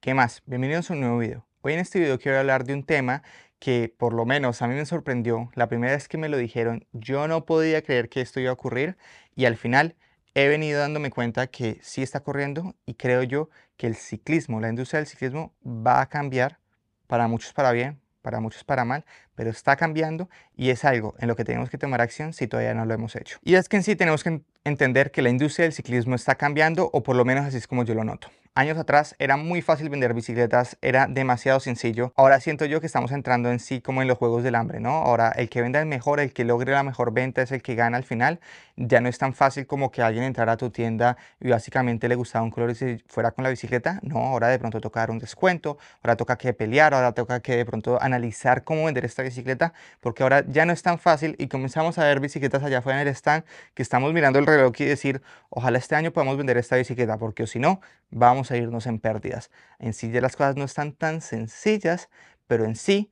¿Qué más? Bienvenidos a un nuevo video. Hoy en este video quiero hablar de un tema que por lo menos a mí me sorprendió. La primera vez que me lo dijeron, yo no podía creer que esto iba a ocurrir y al final he venido dándome cuenta que sí está corriendo y creo yo que el ciclismo, la industria del ciclismo va a cambiar para muchos para bien, para muchos para mal, pero está cambiando y es algo en lo que tenemos que tomar acción si todavía no lo hemos hecho. Y es que en sí tenemos que entender que la industria del ciclismo está cambiando, o por lo menos así es como yo lo noto. Años atrás era muy fácil vender bicicletas, era demasiado sencillo. Ahora siento yo que estamos entrando en sí como en los juegos del hambre, ¿no? Ahora el que venda el mejor, el que logre la mejor venta es el que gana al final. Ya no es tan fácil como que alguien entrara a tu tienda y básicamente le gustaba un color y se fuera con la bicicleta. No, ahora de pronto toca dar un descuento, ahora toca que pelear, ahora toca que de pronto analizar cómo vender esta bicicleta, porque ahora ya no es tan fácil y comenzamos a ver bicicletas allá afuera en el stand que estamos mirando el Quiere decir, ojalá este año podamos vender esta bicicleta, porque si no, vamos a irnos en pérdidas. En sí ya las cosas no están tan sencillas, pero en sí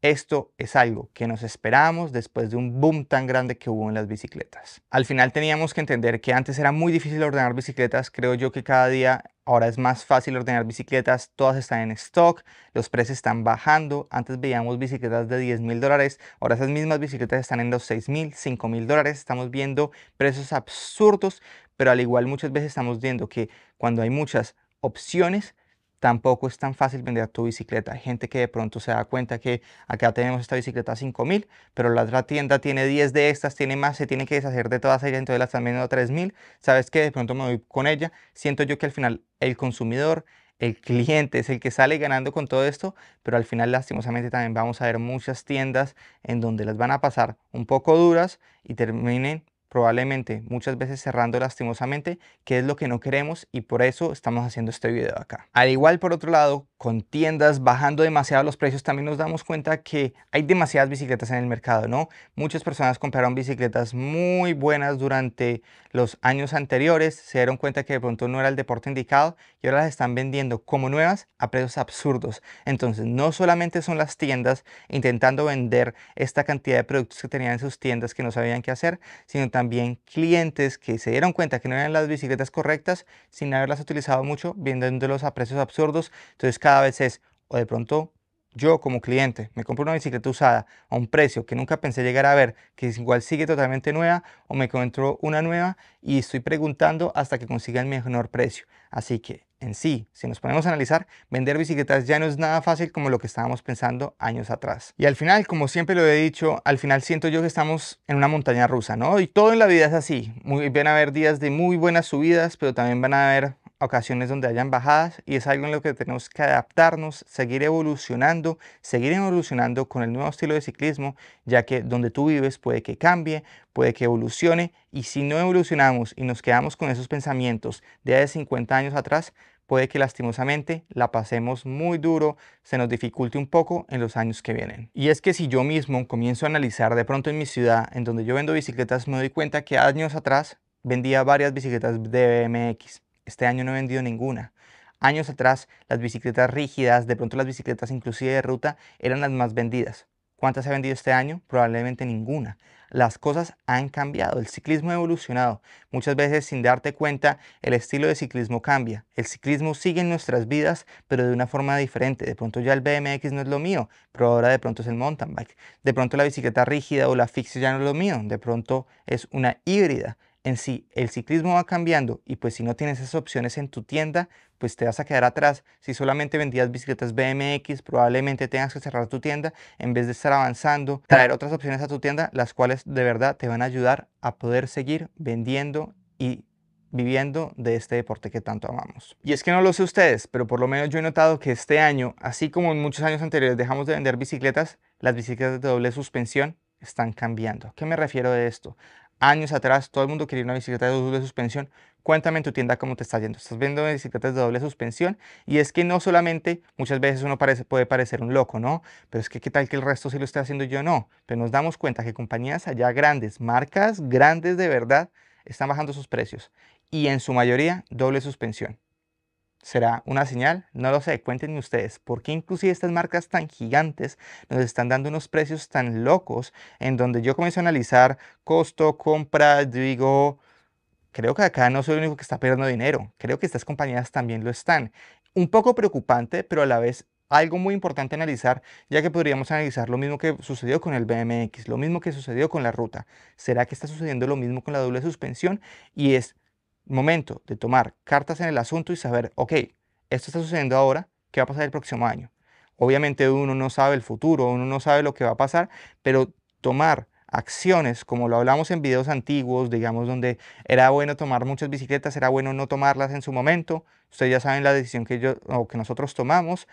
esto es algo que nos esperamos después de un boom tan grande que hubo en las bicicletas. Al final teníamos que entender que antes era muy difícil ordenar bicicletas, creo yo que cada día ahora es más fácil ordenar bicicletas, todas están en stock, los precios están bajando, antes veíamos bicicletas de 10 mil dólares, ahora esas mismas bicicletas están en los 6 mil, 5 mil dólares, estamos viendo precios absurdos, pero al igual muchas veces estamos viendo que cuando hay muchas opciones, tampoco es tan fácil vender tu bicicleta. Hay gente que de pronto se da cuenta que acá tenemos esta bicicleta a 5000, pero la otra tienda tiene 10 de estas, tiene más, se tiene que deshacer de todas ellas, entonces las también vendiendo a 3000. Sabes que de pronto me voy con ella. Siento yo que al final el consumidor, el cliente es el que sale ganando con todo esto, pero al final lastimosamente también vamos a ver muchas tiendas en donde las van a pasar un poco duras y terminen probablemente muchas veces cerrando lastimosamente, que es lo que no queremos y por eso estamos haciendo este video acá. Al igual por otro lado, con tiendas bajando demasiado los precios, también nos damos cuenta que hay demasiadas bicicletas en el mercado, ¿no? Muchas personas compraron bicicletas muy buenas durante los años anteriores, se dieron cuenta que de pronto no era el deporte indicado y ahora las están vendiendo como nuevas a precios absurdos. Entonces, no solamente son las tiendas intentando vender esta cantidad de productos que tenían en sus tiendas que no sabían qué hacer, sino también también clientes que se dieron cuenta que no eran las bicicletas correctas sin haberlas utilizado mucho, vendiéndolos a precios absurdos. Entonces cada vez es, o de pronto yo como cliente me compro una bicicleta usada a un precio que nunca pensé llegar a ver, que igual sigue totalmente nueva, o me encuentro una nueva y estoy preguntando hasta que consiga el mejor precio. Así que en sí. Si nos ponemos a analizar, vender bicicletas ya no es nada fácil como lo que estábamos pensando años atrás. Y al final, como siempre lo he dicho, al final siento yo que estamos en una montaña rusa, ¿no? Y todo en la vida es así. Muy, bien a haber días de muy buenas subidas, pero también van a haber ocasiones donde hayan bajadas y es algo en lo que tenemos que adaptarnos, seguir evolucionando, seguir evolucionando con el nuevo estilo de ciclismo, ya que donde tú vives puede que cambie, puede que evolucione y si no evolucionamos y nos quedamos con esos pensamientos de hace 50 años atrás, puede que lastimosamente la pasemos muy duro, se nos dificulte un poco en los años que vienen. Y es que si yo mismo comienzo a analizar de pronto en mi ciudad, en donde yo vendo bicicletas, me doy cuenta que años atrás vendía varias bicicletas de BMX este año no he vendido ninguna. Años atrás, las bicicletas rígidas, de pronto las bicicletas inclusive de ruta, eran las más vendidas. ¿Cuántas he vendido este año? Probablemente ninguna. Las cosas han cambiado, el ciclismo ha evolucionado. Muchas veces sin darte cuenta, el estilo de ciclismo cambia. El ciclismo sigue en nuestras vidas, pero de una forma diferente. De pronto ya el BMX no es lo mío, pero ahora de pronto es el mountain bike. De pronto la bicicleta rígida o la fixe ya no es lo mío, de pronto es una híbrida en sí el ciclismo va cambiando y pues si no tienes esas opciones en tu tienda, pues te vas a quedar atrás. Si solamente vendías bicicletas BMX, probablemente tengas que cerrar tu tienda en vez de estar avanzando, traer otras opciones a tu tienda, las cuales de verdad te van a ayudar a poder seguir vendiendo y viviendo de este deporte que tanto amamos. Y es que no lo sé ustedes, pero por lo menos yo he notado que este año, así como en muchos años anteriores dejamos de vender bicicletas, las bicicletas de doble suspensión están cambiando. ¿Qué me refiero de esto? años atrás todo el mundo quería una bicicleta de doble suspensión. Cuéntame en tu tienda cómo te está yendo. Estás viendo bicicletas de doble suspensión y es que no solamente muchas veces uno parece, puede parecer un loco, ¿no? Pero es que qué tal que el resto sí lo esté haciendo yo no. Pero nos damos cuenta que compañías allá grandes, marcas grandes de verdad, están bajando sus precios y en su mayoría doble suspensión. ¿Será una señal? No lo sé, cuéntenme ustedes, ¿por qué inclusive estas marcas tan gigantes nos están dando unos precios tan locos en donde yo comienzo a analizar costo, compra, digo, creo que acá no soy el único que está perdiendo dinero, creo que estas compañías también lo están. Un poco preocupante, pero a la vez algo muy importante analizar, ya que podríamos analizar lo mismo que sucedió con el BMX, lo mismo que sucedió con la ruta. ¿Será que está sucediendo lo mismo con la doble suspensión? Y es momento de tomar cartas en el asunto y saber, ok, esto está sucediendo ahora, ¿qué va a pasar el próximo año? Obviamente uno no sabe el futuro, uno no sabe lo que va a pasar, pero tomar acciones, como lo hablamos en videos antiguos, digamos, donde era bueno tomar muchas bicicletas, era bueno no tomarlas en su momento, ustedes ya saben la decisión que, yo, o que nosotros tomamos,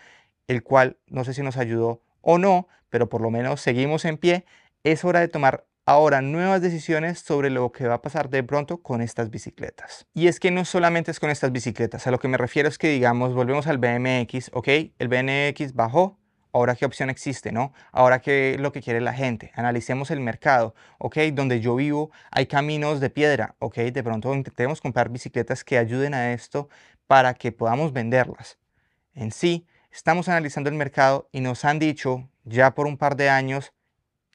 el cual no sé si nos ayudó o no, pero por lo menos seguimos en pie, es hora de tomar ahora nuevas decisiones sobre lo que va a pasar de pronto con estas bicicletas. Y es que no solamente es con estas bicicletas, a lo que me refiero es que digamos, volvemos al BMX, ok, el BMX bajó, ahora qué opción existe, ¿no? Ahora qué lo que quiere la gente. Analicemos el mercado, ¿ok? Donde yo vivo hay caminos de piedra, ¿ok? De pronto intentemos comprar bicicletas que ayuden a esto para que podamos venderlas. En sí, estamos analizando el mercado y nos han dicho ya por un par de años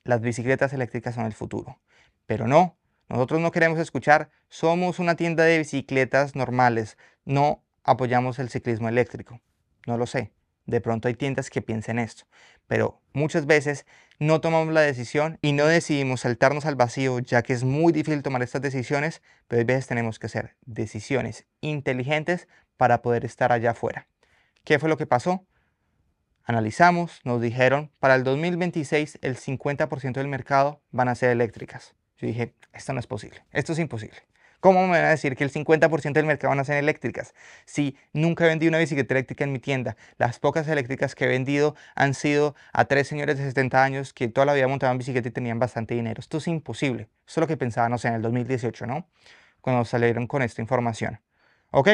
las bicicletas eléctricas son el futuro. Pero no, nosotros no queremos escuchar, somos una tienda de bicicletas normales, no apoyamos el ciclismo eléctrico. No lo sé, de pronto hay tiendas que piensen esto, pero muchas veces no tomamos la decisión y no decidimos saltarnos al vacío, ya que es muy difícil tomar estas decisiones, pero hay veces tenemos que hacer decisiones inteligentes para poder estar allá afuera. ¿Qué fue lo que pasó? analizamos, nos dijeron, para el 2026 el 50% del mercado van a ser eléctricas. Yo dije, esto no es posible, esto es imposible. ¿Cómo me van a decir que el 50% del mercado van a ser eléctricas? Si nunca vendí una bicicleta eléctrica en mi tienda, las pocas eléctricas que he vendido han sido a tres señores de 70 años que toda la vida montaban bicicleta y tenían bastante dinero. Esto es imposible. Eso es lo que pensaban, o sea, en el 2018, ¿no? Cuando salieron con esta información. ¿Ok?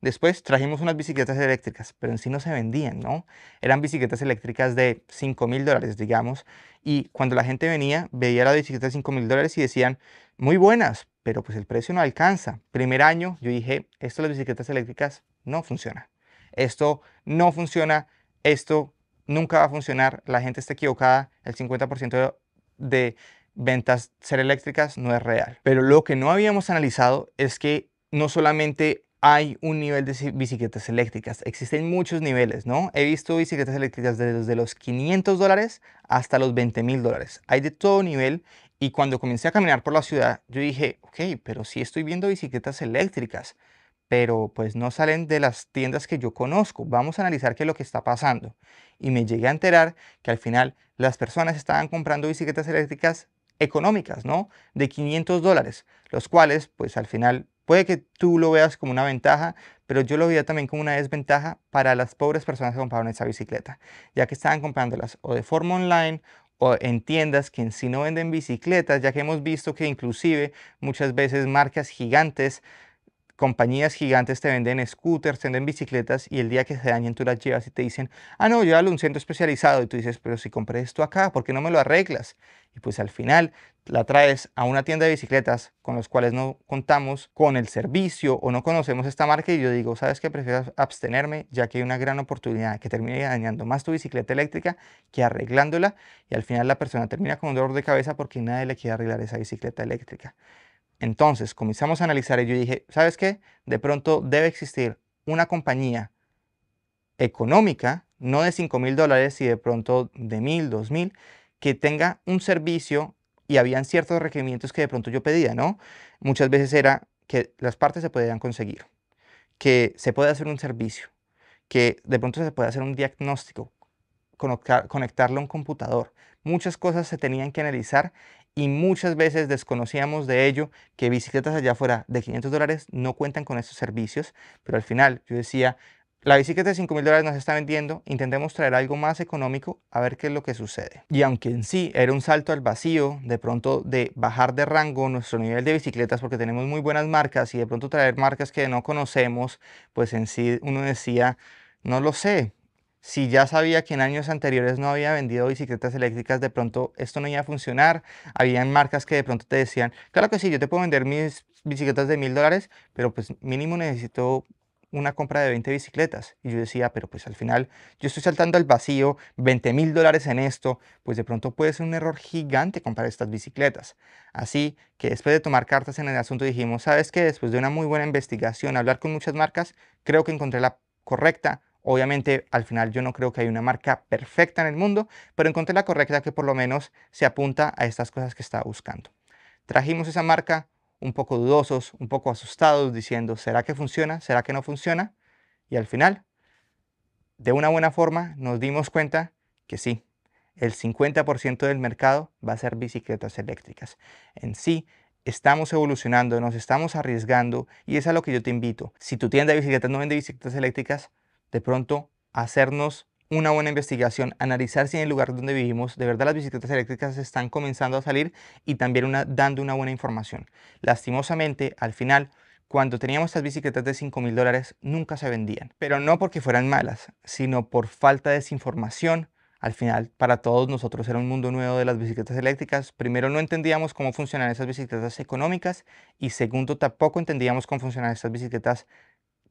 Después trajimos unas bicicletas eléctricas, pero en sí no se vendían, ¿no? Eran bicicletas eléctricas de 5 mil dólares, digamos, y cuando la gente venía, veía la bicicleta de 5 mil dólares y decían, muy buenas, pero pues el precio no alcanza. Primer año yo dije, esto de las bicicletas eléctricas no funciona. Esto no funciona, esto nunca va a funcionar, la gente está equivocada, el 50% de ventas ser eléctricas no es real. Pero lo que no habíamos analizado es que no solamente hay un nivel de bicicletas eléctricas. Existen muchos niveles, ¿no? He visto bicicletas eléctricas desde los 500 dólares hasta los 20 mil dólares. Hay de todo nivel. Y cuando comencé a caminar por la ciudad, yo dije, ok, pero sí estoy viendo bicicletas eléctricas, pero pues no salen de las tiendas que yo conozco. Vamos a analizar qué es lo que está pasando. Y me llegué a enterar que al final las personas estaban comprando bicicletas eléctricas económicas, ¿no? De 500 dólares, los cuales pues al final Puede que tú lo veas como una ventaja, pero yo lo veía también como una desventaja para las pobres personas que compraron esa bicicleta, ya que estaban comprándolas o de forma online o en tiendas que en sí no venden bicicletas, ya que hemos visto que inclusive muchas veces marcas gigantes compañías gigantes te venden scooters, te venden bicicletas y el día que se dañen tú las llevas y te dicen, ah, no, llévalo a un centro especializado. Y tú dices, pero si compré esto acá, ¿por qué no me lo arreglas? Y pues al final la traes a una tienda de bicicletas con los cuales no contamos con el servicio o no conocemos esta marca y yo digo, sabes qué? prefiero abstenerme ya que hay una gran oportunidad que termine dañando más tu bicicleta eléctrica que arreglándola y al final la persona termina con dolor de cabeza porque nadie le quiere arreglar esa bicicleta eléctrica. Entonces comenzamos a analizar y yo dije, ¿sabes qué? De pronto debe existir una compañía económica, no de 5 mil dólares y de pronto de mil, dos mil, que tenga un servicio y habían ciertos requerimientos que de pronto yo pedía, ¿no? Muchas veces era que las partes se podían conseguir, que se puede hacer un servicio, que de pronto se puede hacer un diagnóstico, conectarlo a un computador. Muchas cosas se tenían que analizar y muchas veces desconocíamos de ello que bicicletas allá fuera de 500 dólares no cuentan con estos servicios, pero al final yo decía, la bicicleta de 5 mil dólares nos está vendiendo, intentemos traer algo más económico a ver qué es lo que sucede. Y aunque en sí era un salto al vacío, de pronto de bajar de rango nuestro nivel de bicicletas porque tenemos muy buenas marcas y de pronto traer marcas que no conocemos, pues en sí uno decía, no lo sé, si ya sabía que en años anteriores no había vendido bicicletas eléctricas, de pronto esto no iba a funcionar. Habían marcas que de pronto te decían, claro que sí, yo te puedo vender mis bicicletas de mil dólares, pero pues mínimo necesito una compra de 20 bicicletas. Y yo decía, pero pues al final yo estoy saltando al vacío, 20 mil dólares en esto, pues de pronto puede ser un error gigante comprar estas bicicletas. Así que después de tomar cartas en el asunto dijimos, sabes que después de una muy buena investigación, hablar con muchas marcas, creo que encontré la correcta Obviamente, al final yo no creo que haya una marca perfecta en el mundo, pero encontré la correcta que por lo menos se apunta a estas cosas que estaba buscando. Trajimos esa marca un poco dudosos, un poco asustados, diciendo, ¿será que funciona? ¿Será que no funciona? Y al final, de una buena forma, nos dimos cuenta que sí, el 50% del mercado va a ser bicicletas eléctricas. En sí, estamos evolucionando, nos estamos arriesgando y es a lo que yo te invito. Si tu tienda de bicicletas no vende bicicletas eléctricas, de pronto hacernos una buena investigación, analizar si en el lugar donde vivimos de verdad las bicicletas eléctricas están comenzando a salir y también dando una buena información. Lastimosamente, al final, cuando teníamos estas bicicletas de 5 mil dólares, nunca se vendían. Pero no porque fueran malas, sino por falta de desinformación. Al final, para todos nosotros era un mundo nuevo de las bicicletas eléctricas. Primero, no entendíamos cómo funcionan esas bicicletas económicas y segundo, tampoco entendíamos cómo funcionan esas bicicletas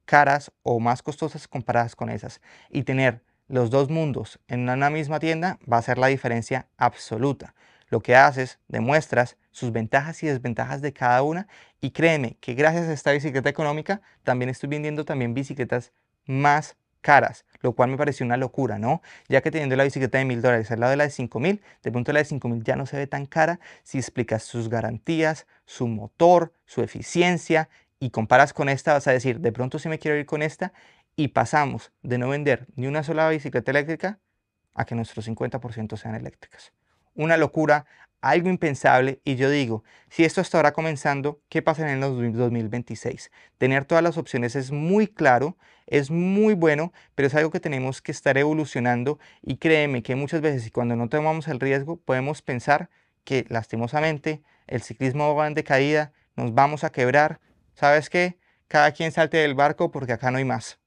caras o más costosas comparadas con esas. Y tener los dos mundos en una misma tienda va a ser la diferencia absoluta. Lo que haces, demuestras sus ventajas y desventajas de cada una y créeme que gracias a esta bicicleta económica también estoy vendiendo también bicicletas más caras, lo cual me pareció una locura, ¿no? Ya que teniendo la bicicleta de mil dólares al lado de la de cinco mil, de pronto la de cinco mil ya no se ve tan cara si explicas sus garantías, su motor, su eficiencia y comparas con esta, vas a decir, de pronto sí me quiero ir con esta y pasamos de no vender ni una sola bicicleta eléctrica a que nuestros 50% sean eléctricas. Una locura, algo impensable y yo digo, si esto está ahora comenzando, ¿qué pasa en el 2026? Tener todas las opciones es muy claro, es muy bueno, pero es algo que tenemos que estar evolucionando y créeme que muchas veces cuando no tomamos el riesgo podemos pensar que lastimosamente el ciclismo va en decaída, nos vamos a quebrar, ¿sabes qué? Cada quien salte del barco porque acá no hay más.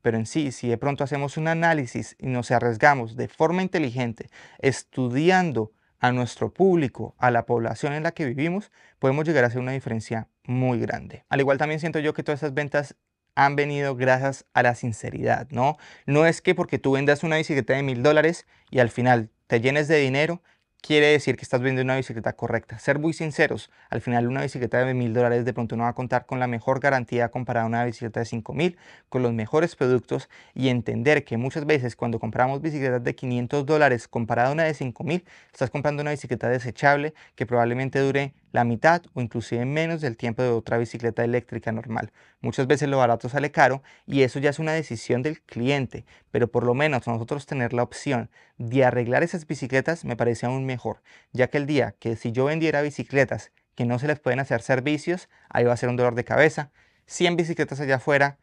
Pero en sí, si de pronto hacemos un análisis y nos arriesgamos de forma inteligente, estudiando a nuestro público, a la población en la que vivimos, podemos llegar a hacer una diferencia muy grande. Al igual también siento yo que todas esas ventas han venido gracias a la sinceridad, ¿no? No es que porque tú vendas una bicicleta de mil dólares y al final te llenes de dinero, quiere decir que estás vendiendo una bicicleta correcta. Ser muy sinceros, al final una bicicleta de mil dólares de pronto no va a contar con la mejor garantía comparada a una bicicleta de cinco mil, con los mejores productos y entender que muchas veces cuando compramos bicicletas de 500 dólares comparada a una de cinco mil, estás comprando una bicicleta desechable que probablemente dure la mitad o inclusive menos del tiempo de otra bicicleta eléctrica normal. Muchas veces lo barato sale caro y eso ya es una decisión del cliente, pero por lo menos nosotros tener la opción de arreglar esas bicicletas me parece aún mejor, ya que el día que si yo vendiera bicicletas que no se les pueden hacer servicios, ahí va a ser un dolor de cabeza. 100 bicicletas allá afuera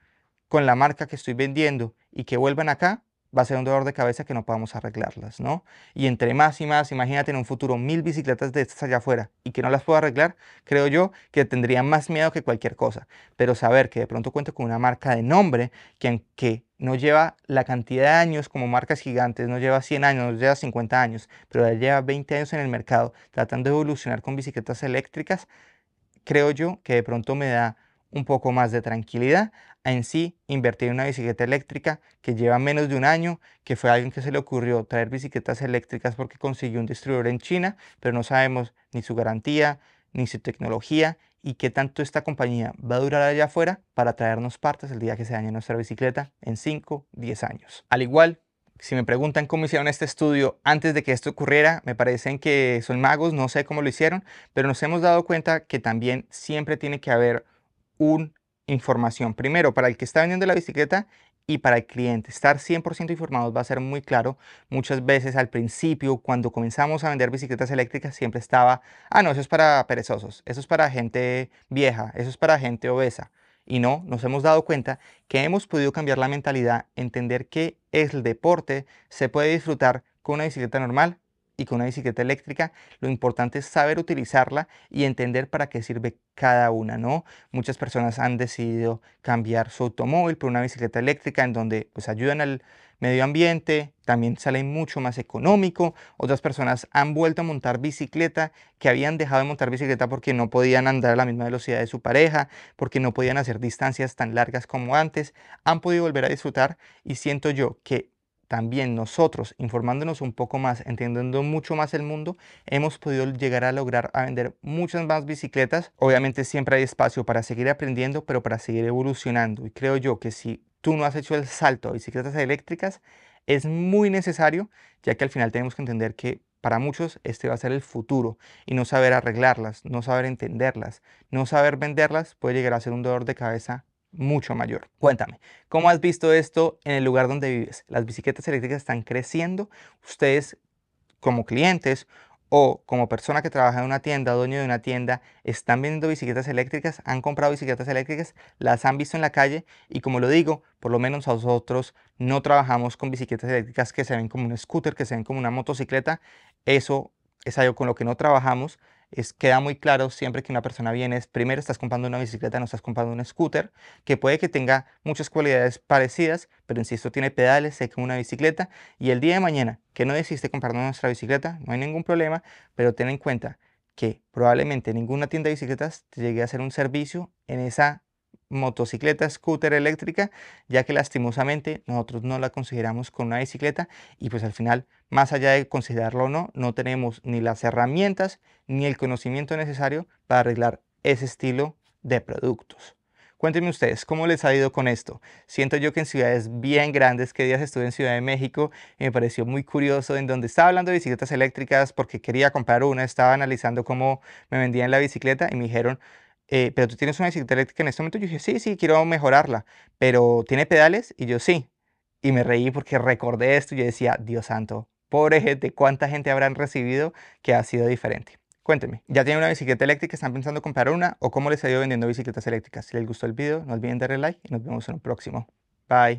con la marca que estoy vendiendo y que vuelvan acá, va a ser un dolor de cabeza que no podamos arreglarlas, ¿no? Y entre más y más, imagínate en un futuro mil bicicletas de estas allá afuera y que no las puedo arreglar, creo yo que tendría más miedo que cualquier cosa. Pero saber que de pronto cuento con una marca de nombre que aunque no lleva la cantidad de años como marcas gigantes, no lleva 100 años, no lleva 50 años, pero ya lleva 20 años en el mercado tratando de evolucionar con bicicletas eléctricas, creo yo que de pronto me da un poco más de tranquilidad en sí invertir en una bicicleta eléctrica que lleva menos de un año, que fue alguien que se le ocurrió traer bicicletas eléctricas porque consiguió un distribuidor en China, pero no sabemos ni su garantía, ni su tecnología y qué tanto esta compañía va a durar allá afuera para traernos partes el día que se dañe nuestra bicicleta en 5, 10 años. Al igual, si me preguntan cómo hicieron este estudio antes de que esto ocurriera, me parecen que son magos, no sé cómo lo hicieron, pero nos hemos dado cuenta que también siempre tiene que haber una información. Primero, para el que está vendiendo la bicicleta y para el cliente. Estar 100% informados va a ser muy claro. Muchas veces al principio, cuando comenzamos a vender bicicletas eléctricas, siempre estaba, ah, no, eso es para perezosos, eso es para gente vieja, eso es para gente obesa. Y no, nos hemos dado cuenta que hemos podido cambiar la mentalidad, entender que el deporte se puede disfrutar con una bicicleta normal, y con una bicicleta eléctrica, lo importante es saber utilizarla y entender para qué sirve cada una, ¿no? Muchas personas han decidido cambiar su automóvil por una bicicleta eléctrica en donde pues ayudan al medio ambiente, también sale mucho más económico. Otras personas han vuelto a montar bicicleta, que habían dejado de montar bicicleta porque no podían andar a la misma velocidad de su pareja, porque no podían hacer distancias tan largas como antes, han podido volver a disfrutar y siento yo que también nosotros, informándonos un poco más, entendiendo mucho más el mundo, hemos podido llegar a lograr a vender muchas más bicicletas. Obviamente siempre hay espacio para seguir aprendiendo, pero para seguir evolucionando. Y creo yo que si tú no has hecho el salto a bicicletas eléctricas, es muy necesario, ya que al final tenemos que entender que para muchos este va a ser el futuro y no saber arreglarlas, no saber entenderlas, no saber venderlas puede llegar a ser un dolor de cabeza mucho mayor. Cuéntame, ¿cómo has visto esto en el lugar donde vives? Las bicicletas eléctricas están creciendo. Ustedes, como clientes o como persona que trabaja en una tienda, dueño de una tienda, están viendo bicicletas eléctricas, han comprado bicicletas eléctricas, las han visto en la calle y como lo digo, por lo menos nosotros no trabajamos con bicicletas eléctricas que se ven como un scooter, que se ven como una motocicleta. Eso es algo con lo que no trabajamos es, queda muy claro siempre que una persona viene, es primero estás comprando una bicicleta, no estás comprando un scooter, que puede que tenga muchas cualidades parecidas, pero insisto, tiene pedales, sé que una bicicleta, y el día de mañana que no decidiste comprar nuestra bicicleta, no hay ningún problema, pero ten en cuenta que probablemente ninguna tienda de bicicletas te llegue a hacer un servicio en esa motocicleta, scooter eléctrica, ya que lastimosamente nosotros no la consideramos con una bicicleta y pues al final, más allá de considerarlo o no, no tenemos ni las herramientas ni el conocimiento necesario para arreglar ese estilo de productos. Cuéntenme ustedes, ¿cómo les ha ido con esto? Siento yo que en ciudades bien grandes, que días estuve en Ciudad de México, y me pareció muy curioso en donde estaba hablando de bicicletas eléctricas porque quería comprar una, estaba analizando cómo me vendían la bicicleta y me dijeron, eh, pero tú tienes una bicicleta eléctrica en este momento. Yo dije, sí, sí, quiero mejorarla, pero ¿tiene pedales? Y yo, sí. Y me reí porque recordé esto y yo decía, Dios santo, pobre gente, ¿cuánta gente habrán recibido que ha sido diferente? Cuéntenme, ¿ya tienen una bicicleta eléctrica? ¿Están pensando comprar una? ¿O cómo les ha ido vendiendo bicicletas eléctricas? Si les gustó el video, no olviden darle like y nos vemos en un próximo. Bye.